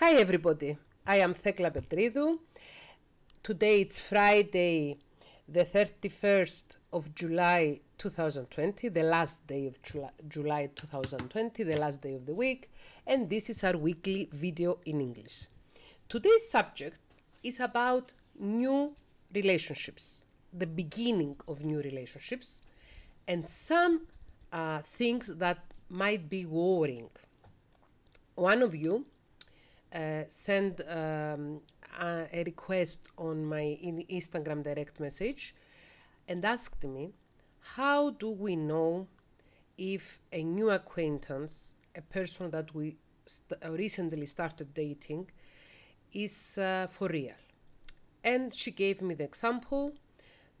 Hi everybody, I am Thekla Petridou. Today it's Friday, the 31st of July 2020, the last day of July, July 2020, the last day of the week, and this is our weekly video in English. Today's subject is about new relationships, the beginning of new relationships, and some uh, things that might be worrying. One of you uh, send um, a, a, request on my in Instagram direct message and asked me, How do we know if a new acquaintance, a person that we st uh, recently started dating, is uh, for real? And she gave me the example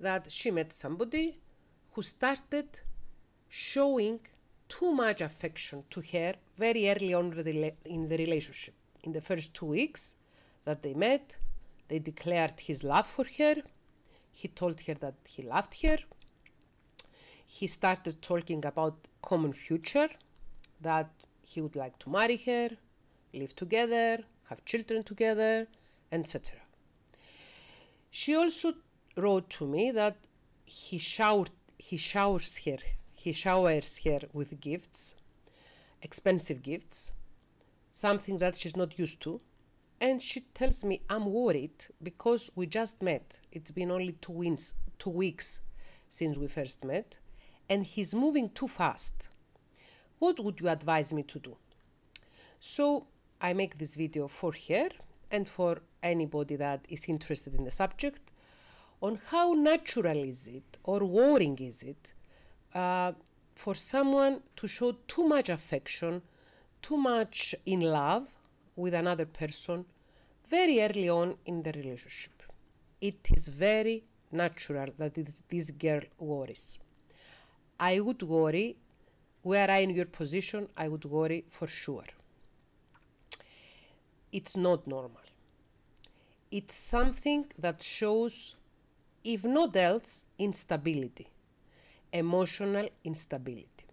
that she met somebody who started showing too much affection to her very early on in the relationship in the first two weeks that they met, they declared his love for her. He told her that he loved her. He started talking about common future, that he would like to marry her, live together, have children together, etc. She also wrote to me that he showered he showers her he showers her with gifts, expensive gifts, something that she's not used to. And she tells me, I'm worried because we just met. It's been only two, weeks, two weeks since we first met, and he's moving too fast. What would you advise me to do? So I make this video for her and for anybody that is interested in the subject on how natural is it or worrying is it uh, for someone to show too much affection too much in love with another person very early on in the relationship. It is very natural that this, this girl worries. I would worry, were I in your position, I would worry for sure. It's not normal. It's something that shows, if not else, instability, emotional instability.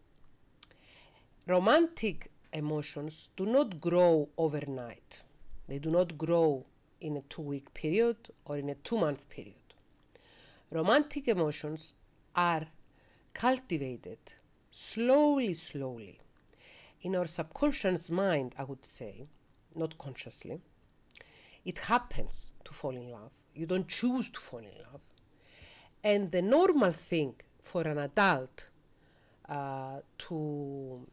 Romantic emotions do not grow overnight. They do not grow in a two week period or in a two month period. Romantic emotions are cultivated slowly, slowly. In our subconscious mind, I would say, not consciously, it happens to fall in love. You don't choose to fall in love. And the normal thing for an adult uh, to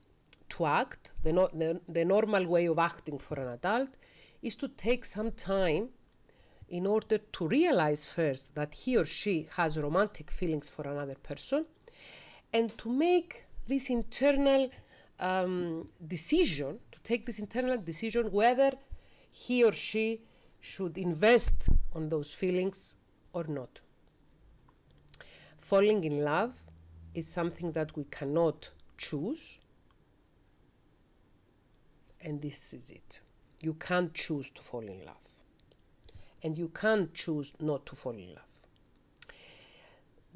to act, the, no, the, the normal way of acting for an adult, is to take some time in order to realize first that he or she has romantic feelings for another person and to make this internal um, decision, to take this internal decision whether he or she should invest on those feelings or not. Falling in love is something that we cannot choose and this is it. You can't choose to fall in love. And you can't choose not to fall in love.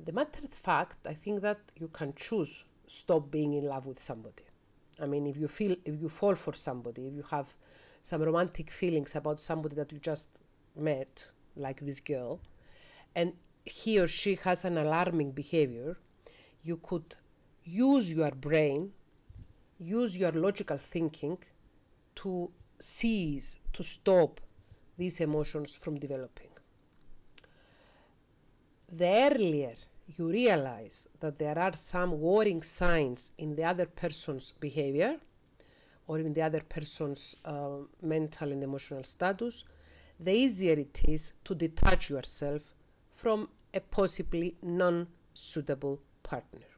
The matter of fact, I think that you can choose stop being in love with somebody. I mean, if you feel, if you fall for somebody, if you have some romantic feelings about somebody that you just met, like this girl, and he or she has an alarming behavior, you could use your brain, use your logical thinking to cease, to stop these emotions from developing. The earlier you realize that there are some warning signs in the other person's behavior or in the other person's uh, mental and emotional status, the easier it is to detach yourself from a possibly non suitable partner.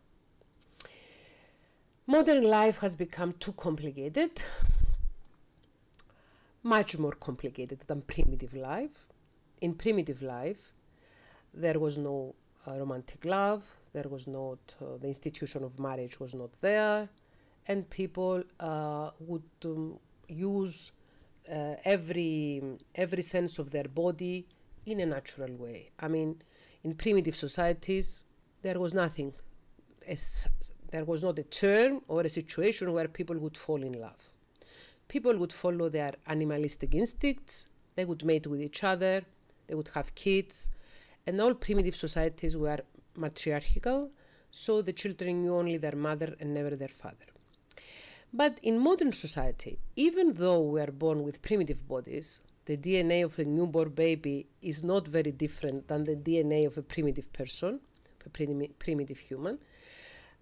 Modern life has become too complicated much more complicated than primitive life. In primitive life, there was no uh, romantic love, there was not, uh, the institution of marriage was not there, and people uh, would um, use uh, every, every sense of their body in a natural way. I mean, in primitive societies, there was nothing, there was not a term or a situation where people would fall in love people would follow their animalistic instincts, they would mate with each other, they would have kids, and all primitive societies were matriarchal, so the children knew only their mother and never their father. But in modern society, even though we are born with primitive bodies, the DNA of a newborn baby is not very different than the DNA of a primitive person, a primi primitive human.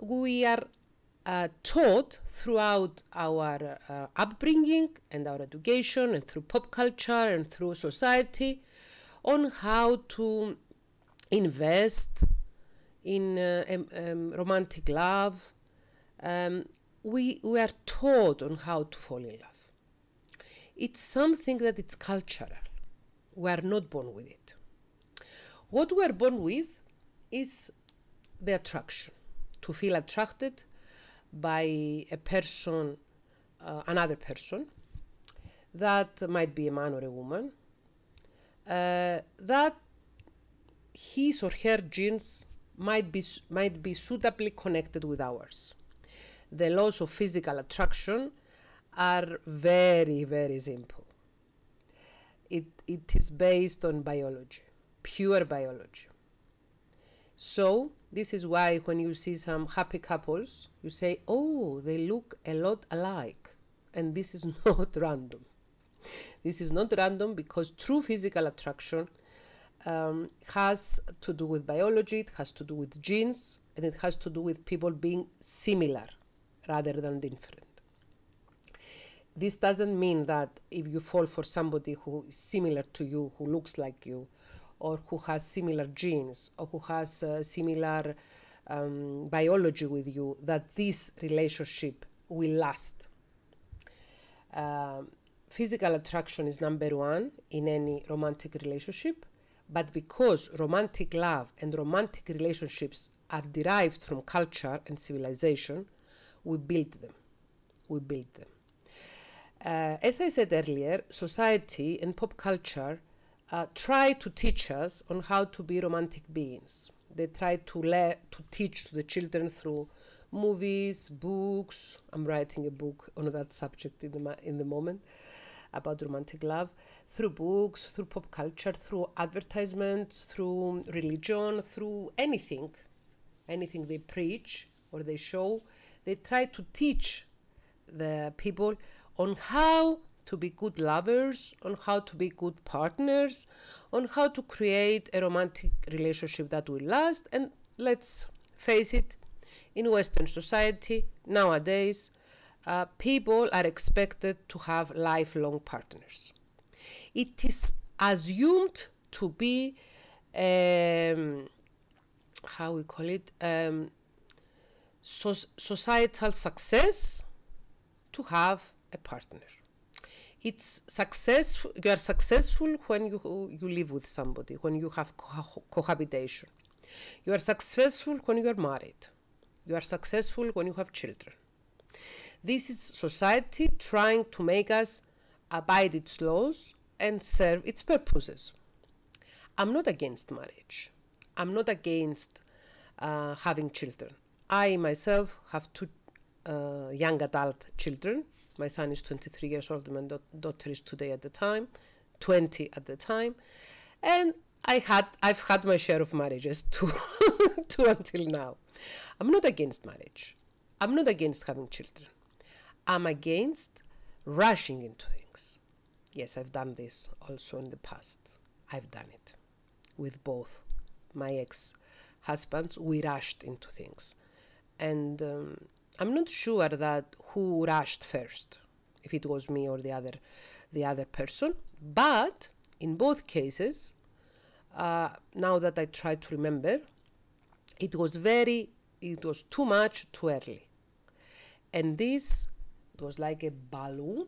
We are uh, taught throughout our uh, upbringing and our education and through pop culture and through society on how to invest in uh, um, um, romantic love. Um, we, we are taught on how to fall in love. It's something that it's cultural. We are not born with it. What we are born with is the attraction, to feel attracted by a person, uh, another person, that might be a man or a woman, uh, that his or her genes might be, might be suitably connected with ours. The laws of physical attraction are very, very simple. It, it is based on biology, pure biology. So, this is why when you see some happy couples, you say, oh, they look a lot alike. And this is not random. This is not random because true physical attraction um, has to do with biology, it has to do with genes, and it has to do with people being similar rather than different. This doesn't mean that if you fall for somebody who is similar to you, who looks like you, or who has similar genes or who has uh, similar um, biology with you that this relationship will last. Uh, physical attraction is number one in any romantic relationship, but because romantic love and romantic relationships are derived from culture and civilization, we build them. We build them. Uh, as I said earlier, society and pop culture uh, try to teach us on how to be romantic beings. They try to, let to teach to the children through movies, books. I'm writing a book on that subject in the, in the moment about romantic love through books, through pop culture, through advertisements, through religion, through anything, anything they preach or they show. They try to teach the people on how to be good lovers, on how to be good partners, on how to create a romantic relationship that will last. And let's face it, in Western society nowadays, uh, people are expected to have lifelong partners. It is assumed to be, um, how we call it, um, so societal success to have a partner it's successful you are successful when you you live with somebody when you have co cohabitation you are successful when you are married you are successful when you have children this is society trying to make us abide its laws and serve its purposes i'm not against marriage i'm not against uh, having children i myself have two uh, young adult children my son is 23 years old, my daughter is today at the time, 20 at the time. And I had, I've had my share of marriages too, too until now. I'm not against marriage. I'm not against having children. I'm against rushing into things. Yes, I've done this also in the past. I've done it with both my ex husbands. We rushed into things. And um, I'm not sure that who rushed first, if it was me or the other, the other person. But in both cases, uh, now that I try to remember, it was very, it was too much too early, and this it was like a balloon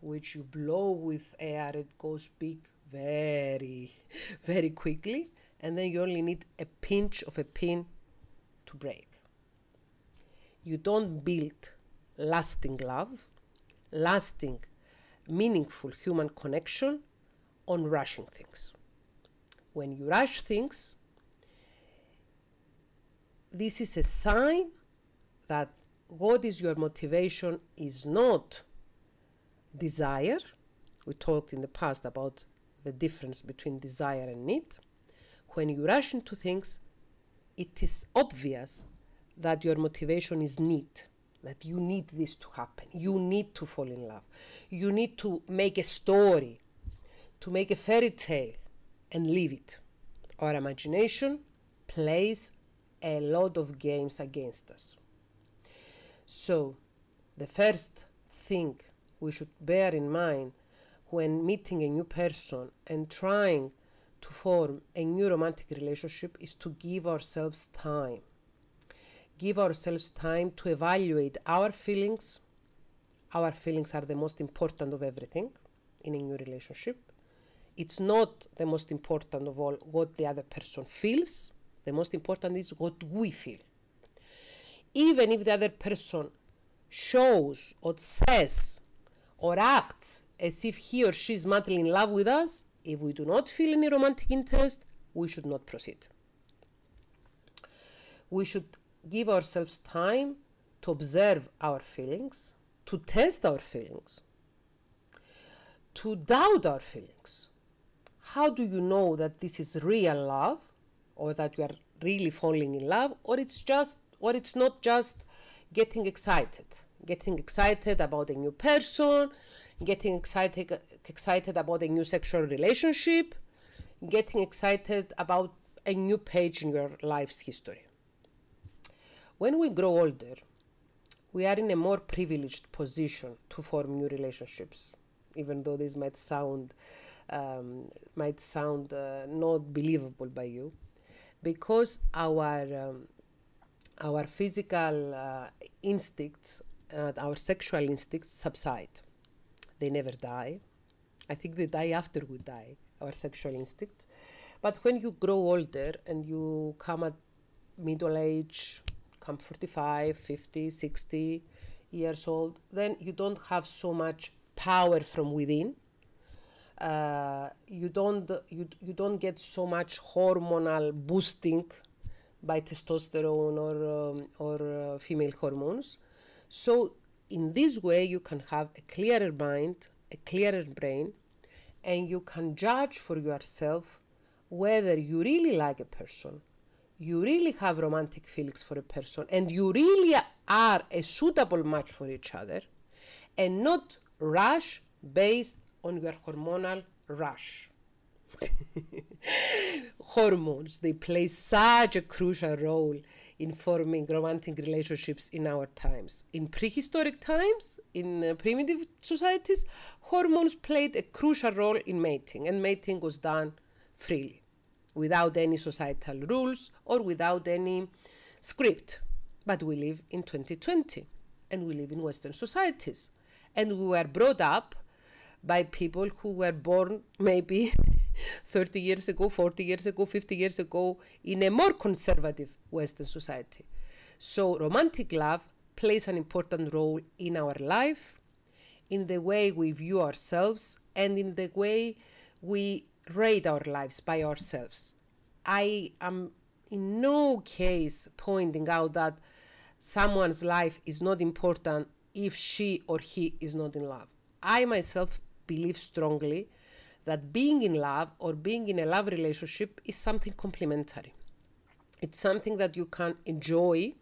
which you blow with air. It goes big very, very quickly, and then you only need a pinch of a pin to break you don't build lasting love, lasting, meaningful human connection on rushing things. When you rush things, this is a sign that what is your motivation is not desire. We talked in the past about the difference between desire and need. When you rush into things, it is obvious that your motivation is need that you need this to happen you need to fall in love you need to make a story to make a fairy tale and live it our imagination plays a lot of games against us so the first thing we should bear in mind when meeting a new person and trying to form a new romantic relationship is to give ourselves time give ourselves time to evaluate our feelings. Our feelings are the most important of everything in a new relationship. It's not the most important of all what the other person feels. The most important is what we feel. Even if the other person shows or says or acts as if he or she is madly in love with us, if we do not feel any romantic interest, we should not proceed. We should give ourselves time to observe our feelings, to test our feelings, to doubt our feelings. How do you know that this is real love or that you are really falling in love or it's just or it's not just getting excited, getting excited about a new person, getting excited excited about a new sexual relationship, getting excited about a new page in your life's history. When we grow older, we are in a more privileged position to form new relationships, even though this might sound um, might sound uh, not believable by you, because our um, our physical uh, instincts and uh, our sexual instincts subside. They never die. I think they die after we die, our sexual instincts. But when you grow older and you come at middle age, Come 45, 50, 60 years old, then you don't have so much power from within. Uh, you don't you, you don't get so much hormonal boosting by testosterone or um, or uh, female hormones. So in this way, you can have a clearer mind, a clearer brain, and you can judge for yourself whether you really like a person you really have romantic feelings for a person and you really are a suitable match for each other and not rush based on your hormonal rush. Hormones, they play such a crucial role in forming romantic relationships in our times. In prehistoric times, in uh, primitive societies, hormones played a crucial role in mating, and mating was done freely without any societal rules or without any script. But we live in 2020 and we live in Western societies. And we were brought up by people who were born maybe 30 years ago, 40 years ago, 50 years ago in a more conservative Western society. So romantic love plays an important role in our life, in the way we view ourselves, and in the way we Raid our lives by ourselves. I am in no case pointing out that someone's life is not important if she or he is not in love. I myself believe strongly that being in love or being in a love relationship is something complementary. It's something that you can enjoy,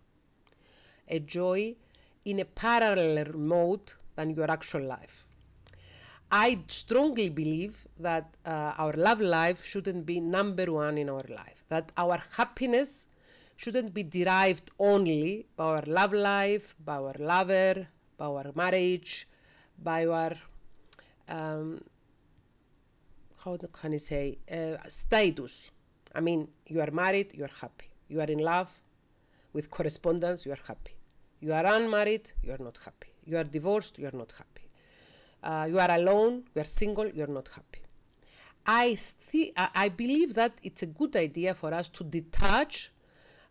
enjoy in a parallel mode than your actual life. I strongly believe that uh, our love life shouldn't be number one in our life, that our happiness shouldn't be derived only by our love life, by our lover, by our marriage, by our, um, how can I say, uh, status. I mean, you are married, you are happy. You are in love with correspondence, you are happy. You are unmarried, you are not happy. You are divorced, you are not happy uh, you are alone, you are single, you're not happy. I, th- I believe that it's a good idea for us to detach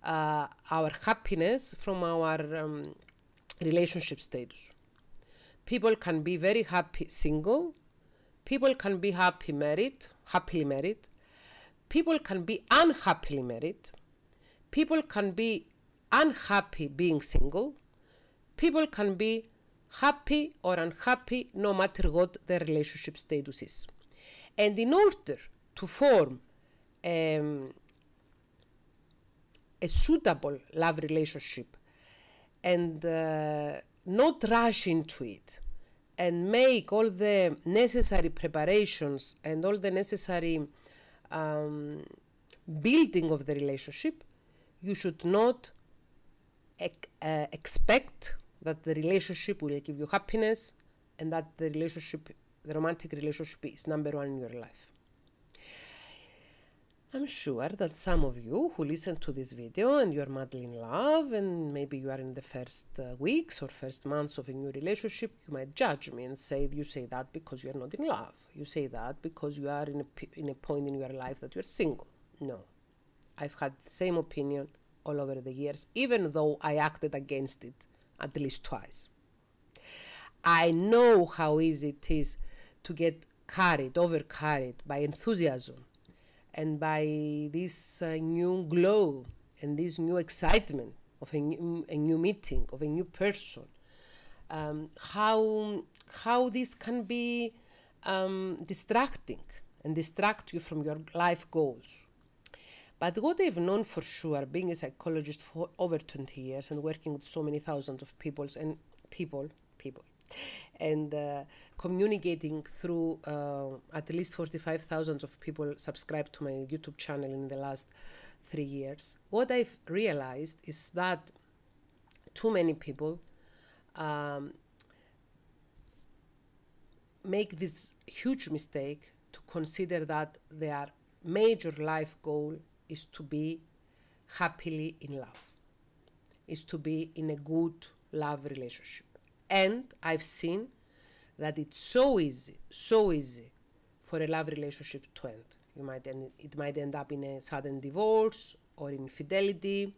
uh, our happiness from our um, relationship status. People can be very happy single, people can be happy married, happily married, people can be unhappily married, people can be unhappy being single, people can be happy or unhappy no matter what their relationship status is. And in order to form um, a suitable love relationship and uh, not rush into it and make all the necessary preparations and all the necessary um, building of the relationship, you should not ec uh, expect that the relationship will give you happiness and that the relationship, the romantic relationship is number one in your life. I'm sure that some of you who listen to this video and you're madly in love and maybe you are in the first uh, weeks or first months of a new relationship, you might judge me and say, you say that because you're not in love. You say that because you are in a, in a point in your life that you're single. No, I've had the same opinion all over the years, even though I acted against it at least twice. I know how easy it is to get carried, overcarried by enthusiasm and by this uh, new glow and this new excitement of a new, a new meeting, of a new person. Um, how, how this can be um, distracting and distract you from your life goals. But what i have known for sure, being a psychologist for over 20 years and working with so many thousands of people, and people, people, and uh, communicating through uh, at least 45,000 of people subscribed to my YouTube channel in the last three years. What I've realized is that too many people um, make this huge mistake to consider that their major life goal is to be happily in love, is to be in a good love relationship. And I've seen that it's so easy, so easy for a love relationship to end. You might end, it might end up in a sudden divorce or infidelity,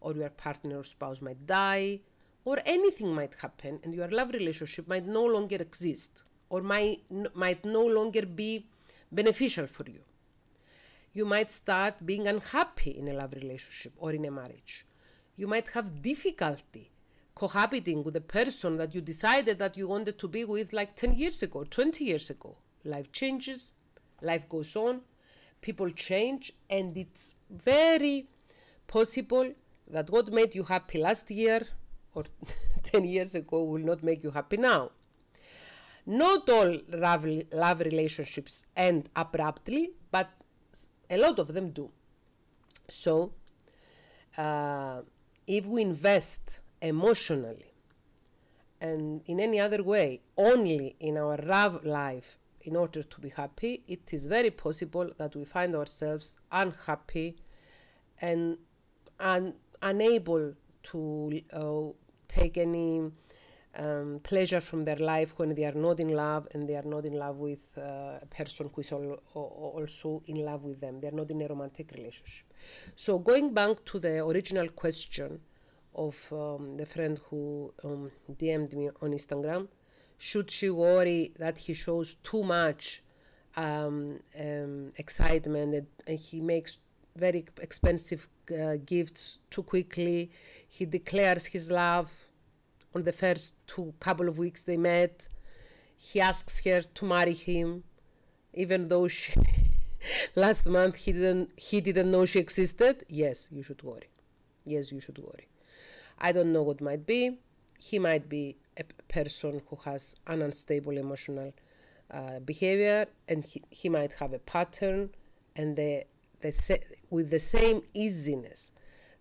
or your partner or spouse might die, or anything might happen, and your love relationship might no longer exist or might, might no longer be beneficial for you. You might start being unhappy in a love relationship or in a marriage. You might have difficulty cohabiting with the person that you decided that you wanted to be with like 10 years ago, 20 years ago. Life changes, life goes on, people change, and it's very possible that what made you happy last year or 10 years ago will not make you happy now. Not all love relationships end abruptly, a lot of them do. So, uh, if we invest emotionally and in any other way only in our love life in order to be happy, it is very possible that we find ourselves unhappy and, unable to uh, take any um, pleasure from their life when they are not in love and they are not in love with uh, a person who is al also in love with them. They're not in a romantic relationship. So, going back to the original question of um, the friend who um, DM'd me on Instagram, should she worry that he shows too much um, um, excitement and, and he makes very expensive uh, gifts too quickly? He declares his love on the first two couple of weeks they met. He asks her to marry him, even though she last month he didn't he didn't know she existed. Yes, you should worry. Yes, you should worry. I don't know what might be. He might be a person who has an unstable emotional uh, behavior, and he, he might have a pattern, and the the se- with the same easiness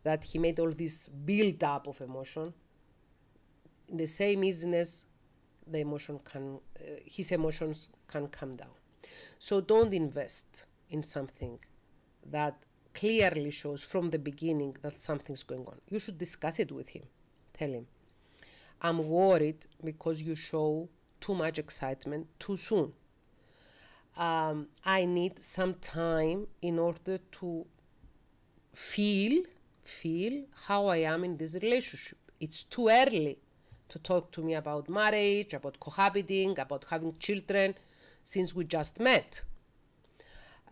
that he made all this build up of emotion in the same easiness, the emotion can, uh, his emotions can come down. So don't invest in something that clearly shows from the beginning that something's going on. You should discuss it with him. Tell him, I'm worried because you show too much excitement too soon. Um, I need some time in order to feel feel how I am in this relationship. It's too early to talk to me about marriage, about cohabiting, about having children since we just met.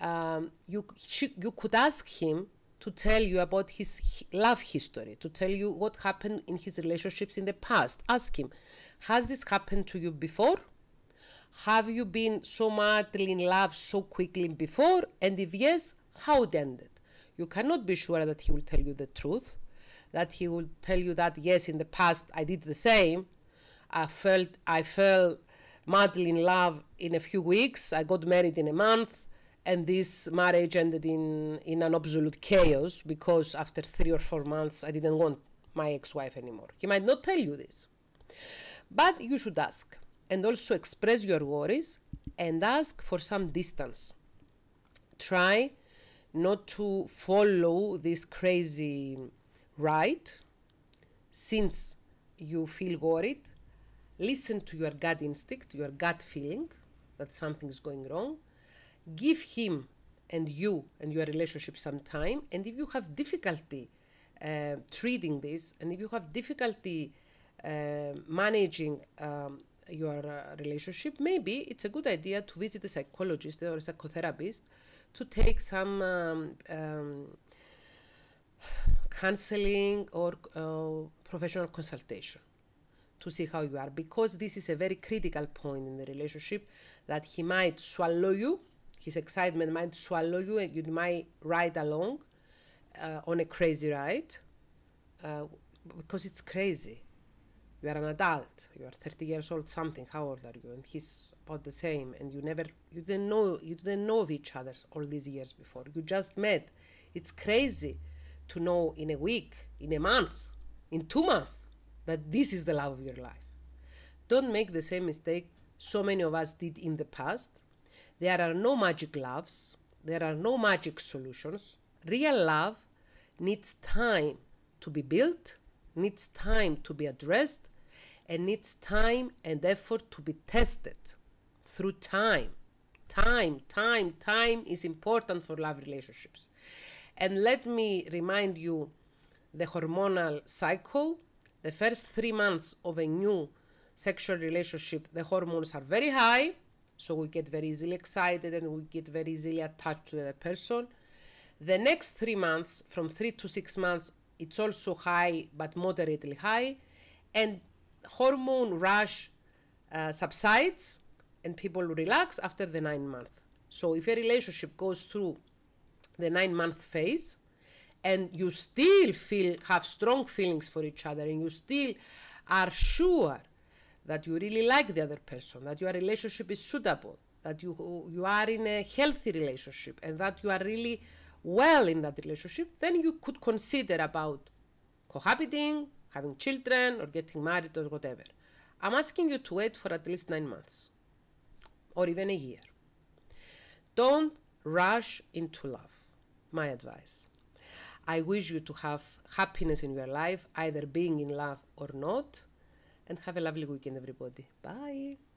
Um, you, she, you could ask him to tell you about his love history, to tell you what happened in his relationships in the past. Ask him, has this happened to you before? Have you been so madly in love so quickly before? And if yes, how it ended? You cannot be sure that he will tell you the truth that he will tell you that, yes, in the past I did the same. I felt I fell madly in love in a few weeks. I got married in a month, and this marriage ended in, in an absolute chaos because after three or four months, I didn't want my ex wife anymore. He might not tell you this, but you should ask and also express your worries and ask for some distance. Try not to follow this crazy Right, since you feel worried, listen to your gut instinct, your gut feeling that something's going wrong. Give him and you and your relationship some time. And if you have difficulty uh, treating this, and if you have difficulty uh, managing um, your uh, relationship, maybe it's a good idea to visit a psychologist or a psychotherapist to take some um, um, counseling or uh, professional consultation to see how you are because this is a very critical point in the relationship that he might swallow you his excitement might swallow you and you might ride along uh, on a crazy ride uh, because it's crazy you are an adult you are 30 years old something how old are you and he's about the same and you never you didn't know you didn't know of each other all these years before you just met it's crazy to know in a week, in a month, in two months that this is the love of your life. Don't make the same mistake so many of us did in the past. There are no magic loves, there are no magic solutions. Real love needs time to be built, needs time to be addressed, and needs time and effort to be tested through time. Time, time, time is important for love relationships. And let me remind you the hormonal cycle. The first three months of a new sexual relationship, the hormones are very high. So we get very easily excited and we get very easily attached to the person. The next three months, from three to six months, it's also high but moderately high. And hormone rush uh, subsides and people relax after the nine month. So if a relationship goes through the nine month phase and you still feel have strong feelings for each other and you still are sure that you really like the other person that your relationship is suitable that you you are in a healthy relationship and that you are really well in that relationship then you could consider about cohabiting having children or getting married or whatever i'm asking you to wait for at least 9 months or even a year don't rush into love my advice. I wish you to have happiness in your life, either being in love or not. And have a lovely weekend, everybody. Bye.